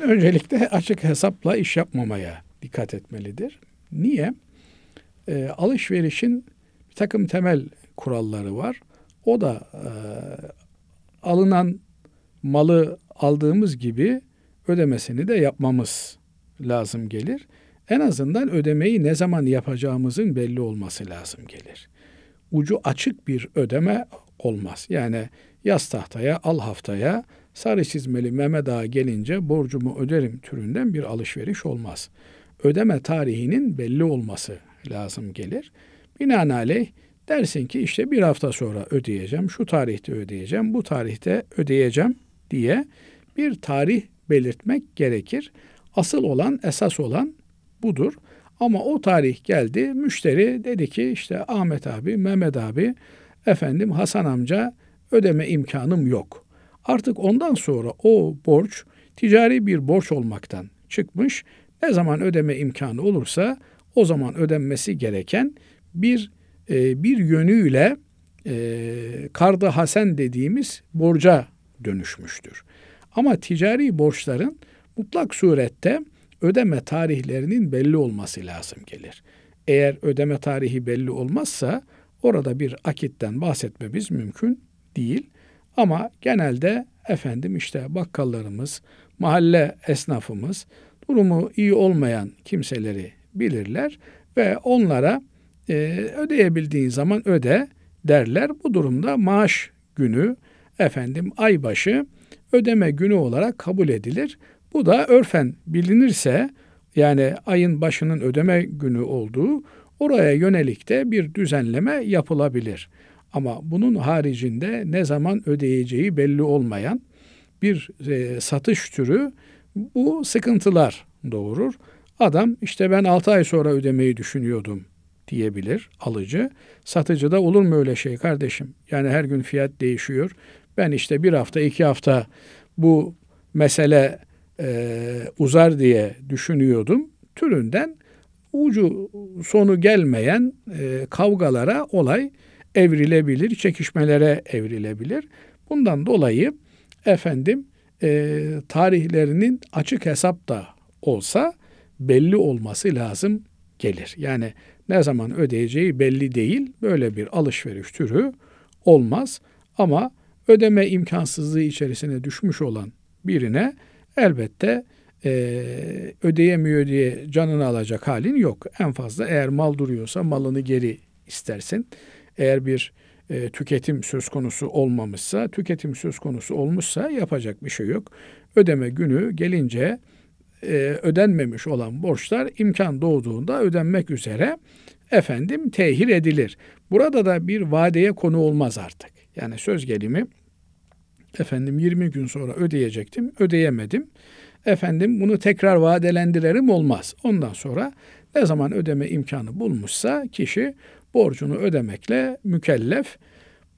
öncelikle açık hesapla iş yapmamaya dikkat etmelidir. Niye? E, alışverişin bir takım temel kuralları var. O da e, alınan malı aldığımız gibi ödemesini de yapmamız lazım gelir. En azından ödemeyi ne zaman yapacağımızın belli olması lazım gelir. Ucu açık bir ödeme olmaz. Yani yaz tahtaya, al haftaya, Sarı çizmeli Mehmet Ağa gelince borcumu öderim türünden bir alışveriş olmaz. Ödeme tarihinin belli olması lazım gelir. Binaenaleyh dersin ki işte bir hafta sonra ödeyeceğim, şu tarihte ödeyeceğim, bu tarihte ödeyeceğim diye bir tarih belirtmek gerekir. Asıl olan, esas olan budur. Ama o tarih geldi, müşteri dedi ki işte Ahmet abi, Mehmet abi, efendim Hasan amca ödeme imkanım yok. Artık ondan sonra o borç ticari bir borç olmaktan çıkmış. Ne zaman ödeme imkanı olursa o zaman ödenmesi gereken bir e, bir yönüyle e, kardı hasen dediğimiz borca dönüşmüştür. Ama ticari borçların mutlak surette ödeme tarihlerinin belli olması lazım gelir. Eğer ödeme tarihi belli olmazsa orada bir akitten bahsetmemiz mümkün değil. Ama genelde efendim işte bakkallarımız, mahalle esnafımız durumu iyi olmayan kimseleri bilirler ve onlara e, ödeyebildiğin zaman öde derler. Bu durumda maaş günü efendim aybaşı ödeme günü olarak kabul edilir. Bu da örfen bilinirse yani ayın başının ödeme günü olduğu oraya yönelik de bir düzenleme yapılabilir. Ama bunun haricinde ne zaman ödeyeceği belli olmayan bir e, satış türü bu sıkıntılar doğurur. Adam işte ben 6 ay sonra ödemeyi düşünüyordum diyebilir alıcı. Satıcı da olur mu öyle şey kardeşim? Yani her gün fiyat değişiyor. Ben işte bir hafta iki hafta bu mesele e, uzar diye düşünüyordum türünden ucu sonu gelmeyen e, kavgalara olay evrilebilir, çekişmelere evrilebilir. Bundan dolayı efendim e, tarihlerinin açık hesap da olsa belli olması lazım gelir. Yani ne zaman ödeyeceği belli değil. Böyle bir alışveriş türü olmaz. Ama ödeme imkansızlığı içerisine düşmüş olan birine elbette e, ödeyemiyor diye canını alacak halin yok. En fazla eğer mal duruyorsa malını geri istersin eğer bir e, tüketim söz konusu olmamışsa, tüketim söz konusu olmuşsa yapacak bir şey yok. Ödeme günü gelince e, ödenmemiş olan borçlar imkan doğduğunda ödenmek üzere efendim tehir edilir. Burada da bir vadeye konu olmaz artık. Yani söz gelimi efendim 20 gün sonra ödeyecektim, ödeyemedim. Efendim bunu tekrar vadelendirelim olmaz. Ondan sonra ne zaman ödeme imkanı bulmuşsa kişi borcunu ödemekle mükellef.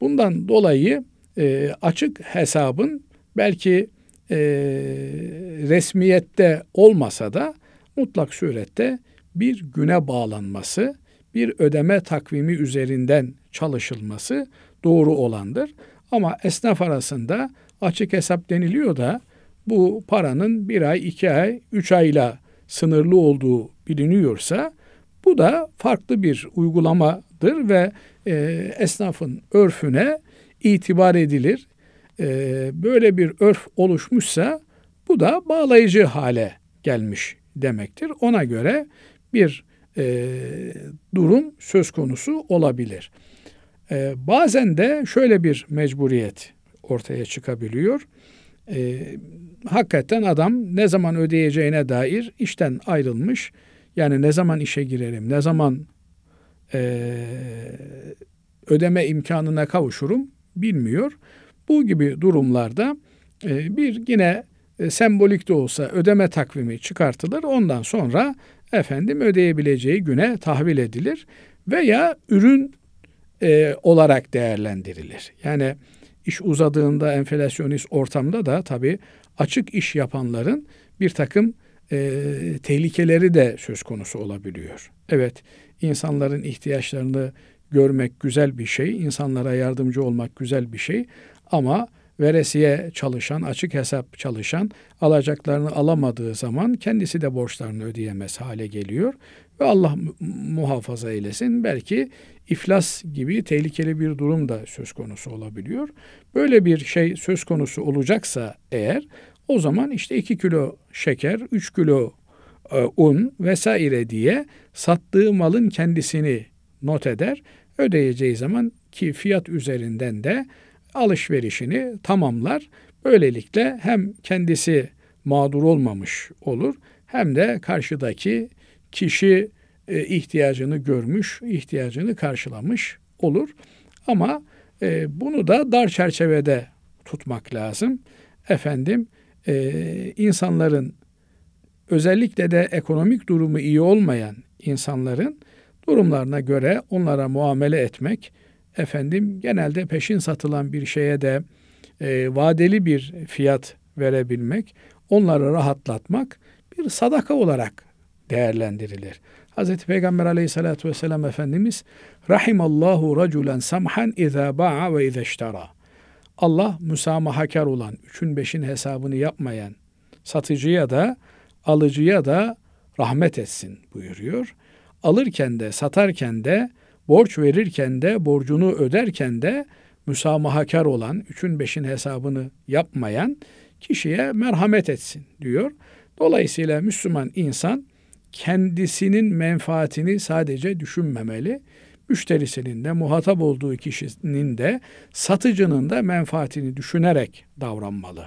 Bundan dolayı e, açık hesabın belki e, resmiyette olmasa da mutlak surette bir güne bağlanması, bir ödeme takvimi üzerinden çalışılması doğru olandır. Ama esnaf arasında açık hesap deniliyor da bu paranın bir ay, iki ay, üç ayla sınırlı olduğu biliniyorsa bu da farklı bir uygulamadır ve e, esnafın örfüne itibar edilir. E, böyle bir örf oluşmuşsa bu da bağlayıcı hale gelmiş demektir. Ona göre bir e, durum söz konusu olabilir. E, bazen de şöyle bir mecburiyet ortaya çıkabiliyor. E, hakikaten adam ne zaman ödeyeceğine dair işten ayrılmış yani ne zaman işe girerim, ne zaman e, ödeme imkanına kavuşurum bilmiyor. Bu gibi durumlarda e, bir yine e, sembolik de olsa ödeme takvimi çıkartılır. Ondan sonra efendim ödeyebileceği güne tahvil edilir veya ürün e, olarak değerlendirilir. Yani iş uzadığında enflasyonist ortamda da tabii açık iş yapanların bir takım e, tehlikeleri de söz konusu olabiliyor. Evet, insanların ihtiyaçlarını görmek güzel bir şey, insanlara yardımcı olmak güzel bir şey ama veresiye çalışan, açık hesap çalışan alacaklarını alamadığı zaman kendisi de borçlarını ödeyemez hale geliyor ve Allah muhafaza eylesin. Belki iflas gibi tehlikeli bir durum da söz konusu olabiliyor. Böyle bir şey söz konusu olacaksa eğer o zaman işte 2 kilo şeker, 3 kilo e, un vesaire diye sattığı malın kendisini not eder. Ödeyeceği zaman ki fiyat üzerinden de alışverişini tamamlar. Böylelikle hem kendisi mağdur olmamış olur hem de karşıdaki kişi e, ihtiyacını görmüş, ihtiyacını karşılamış olur. Ama e, bunu da dar çerçevede tutmak lazım. Efendim e, insanların özellikle de ekonomik durumu iyi olmayan insanların durumlarına göre onlara muamele etmek efendim genelde peşin satılan bir şeye de e, vadeli bir fiyat verebilmek, onları rahatlatmak bir sadaka olarak değerlendirilir. Hazreti Peygamber aleyhissalatü vesselam Efendimiz Rahimallahu raculen samhan izâ ba'a ve izâ iştara.'' Allah müsamahakar olan, üçün beşin hesabını yapmayan satıcıya da alıcıya da rahmet etsin buyuruyor. Alırken de satarken de borç verirken de borcunu öderken de müsamahakar olan, üçün beşin hesabını yapmayan kişiye merhamet etsin diyor. Dolayısıyla Müslüman insan kendisinin menfaatini sadece düşünmemeli müşterisinin de muhatap olduğu kişinin de satıcının da menfaatini düşünerek davranmalı.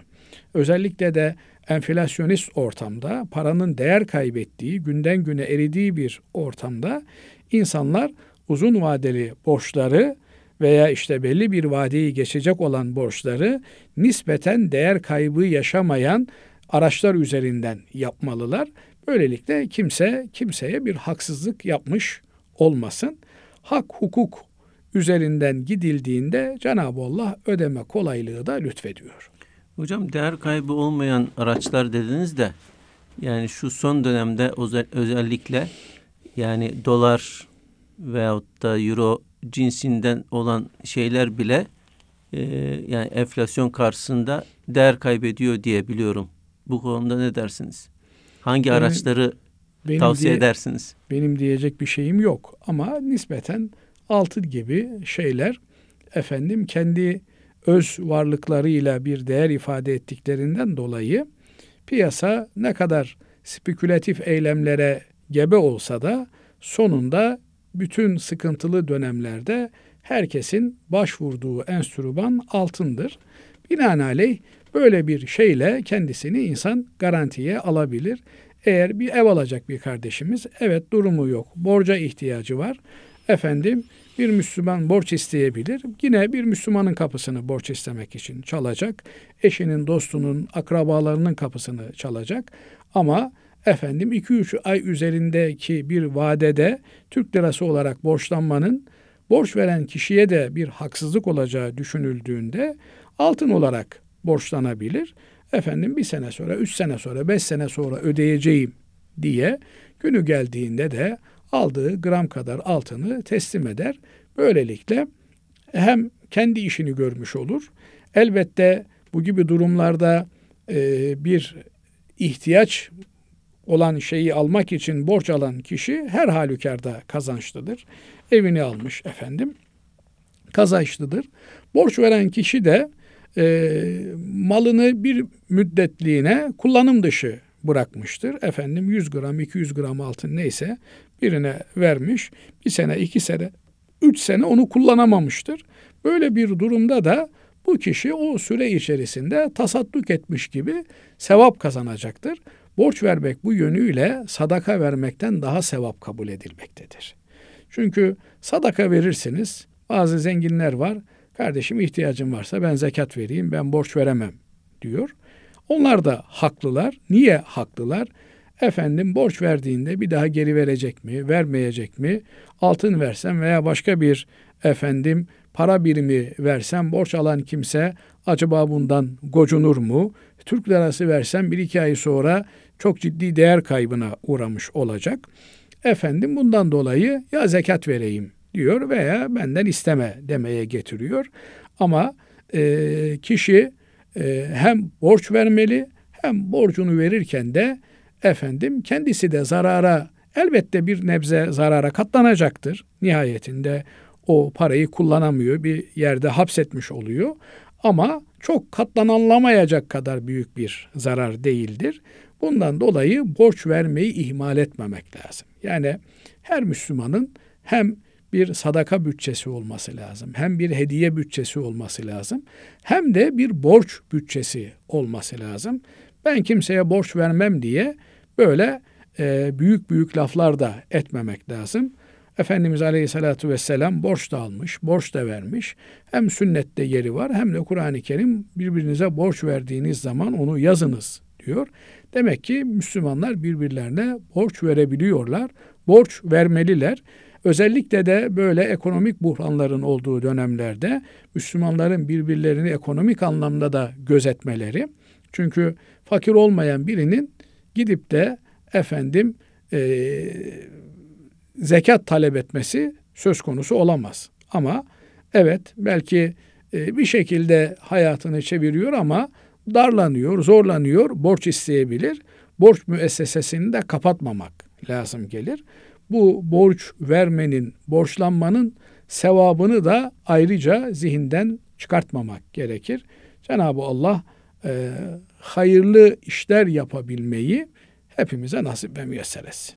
Özellikle de enflasyonist ortamda paranın değer kaybettiği, günden güne eridiği bir ortamda insanlar uzun vadeli borçları veya işte belli bir vadeyi geçecek olan borçları nispeten değer kaybı yaşamayan araçlar üzerinden yapmalılar. Böylelikle kimse kimseye bir haksızlık yapmış olmasın hak hukuk üzerinden gidildiğinde Cenab-ı Allah ödeme kolaylığı da lütfediyor. Hocam değer kaybı olmayan araçlar dediniz de yani şu son dönemde özellikle yani dolar veyahut da euro cinsinden olan şeyler bile e, yani enflasyon karşısında değer kaybediyor diye biliyorum. Bu konuda ne dersiniz? Hangi yani, araçları benim tavsiye diye, edersiniz? Benim diyecek bir şeyim yok ama nispeten altı gibi şeyler efendim kendi öz varlıklarıyla bir değer ifade ettiklerinden dolayı piyasa ne kadar spekülatif eylemlere gebe olsa da sonunda bütün sıkıntılı dönemlerde herkesin başvurduğu enstrüman altındır. Binaenaleyh böyle bir şeyle kendisini insan garantiye alabilir. Eğer bir ev alacak bir kardeşimiz, evet durumu yok, borca ihtiyacı var. Efendim bir Müslüman borç isteyebilir. Yine bir Müslümanın kapısını borç istemek için çalacak. Eşinin, dostunun, akrabalarının kapısını çalacak. Ama efendim 2-3 ay üzerindeki bir vadede Türk lirası olarak borçlanmanın borç veren kişiye de bir haksızlık olacağı düşünüldüğünde altın olarak borçlanabilir efendim bir sene sonra, üç sene sonra, beş sene sonra ödeyeceğim diye günü geldiğinde de aldığı gram kadar altını teslim eder. Böylelikle hem kendi işini görmüş olur. Elbette bu gibi durumlarda e, bir ihtiyaç olan şeyi almak için borç alan kişi her halükarda kazançlıdır. Evini almış efendim kazançlıdır. Borç veren kişi de e, malını bir müddetliğine kullanım dışı bırakmıştır. Efendim 100 gram 200 gram altın neyse birine vermiş. Bir sene iki sene üç sene onu kullanamamıştır. Böyle bir durumda da bu kişi o süre içerisinde tasadduk etmiş gibi sevap kazanacaktır. Borç vermek bu yönüyle sadaka vermekten daha sevap kabul edilmektedir. Çünkü sadaka verirsiniz. Bazı zenginler var Kardeşim ihtiyacın varsa ben zekat vereyim, ben borç veremem diyor. Onlar da haklılar. Niye haklılar? Efendim borç verdiğinde bir daha geri verecek mi, vermeyecek mi? Altın versem veya başka bir efendim para birimi versem borç alan kimse acaba bundan gocunur mu? Türk lirası versem bir iki ay sonra çok ciddi değer kaybına uğramış olacak. Efendim bundan dolayı ya zekat vereyim diyor veya benden isteme demeye getiriyor. Ama e, kişi e, hem borç vermeli hem borcunu verirken de efendim kendisi de zarara elbette bir nebze zarara katlanacaktır. Nihayetinde o parayı kullanamıyor, bir yerde hapsetmiş oluyor. Ama çok katlanılamayacak kadar büyük bir zarar değildir. Bundan dolayı borç vermeyi ihmal etmemek lazım. Yani her Müslümanın hem bir sadaka bütçesi olması lazım. Hem bir hediye bütçesi olması lazım. Hem de bir borç bütçesi olması lazım. Ben kimseye borç vermem diye böyle e, büyük büyük laflar da etmemek lazım. Efendimiz Aleyhisselatü Vesselam borç da almış, borç da vermiş. Hem sünnette yeri var hem de Kur'an-ı Kerim birbirinize borç verdiğiniz zaman onu yazınız diyor. Demek ki Müslümanlar birbirlerine borç verebiliyorlar, borç vermeliler. Özellikle de böyle ekonomik buhranların olduğu dönemlerde Müslümanların birbirlerini ekonomik anlamda da gözetmeleri. Çünkü fakir olmayan birinin gidip de efendim e, zekat talep etmesi söz konusu olamaz. Ama evet belki e, bir şekilde hayatını çeviriyor ama darlanıyor, zorlanıyor, borç isteyebilir. Borç müessesesini de kapatmamak lazım gelir bu borç vermenin, borçlanmanın sevabını da ayrıca zihinden çıkartmamak gerekir. Cenab-ı Allah e, hayırlı işler yapabilmeyi hepimize nasip ve müyesser etsin.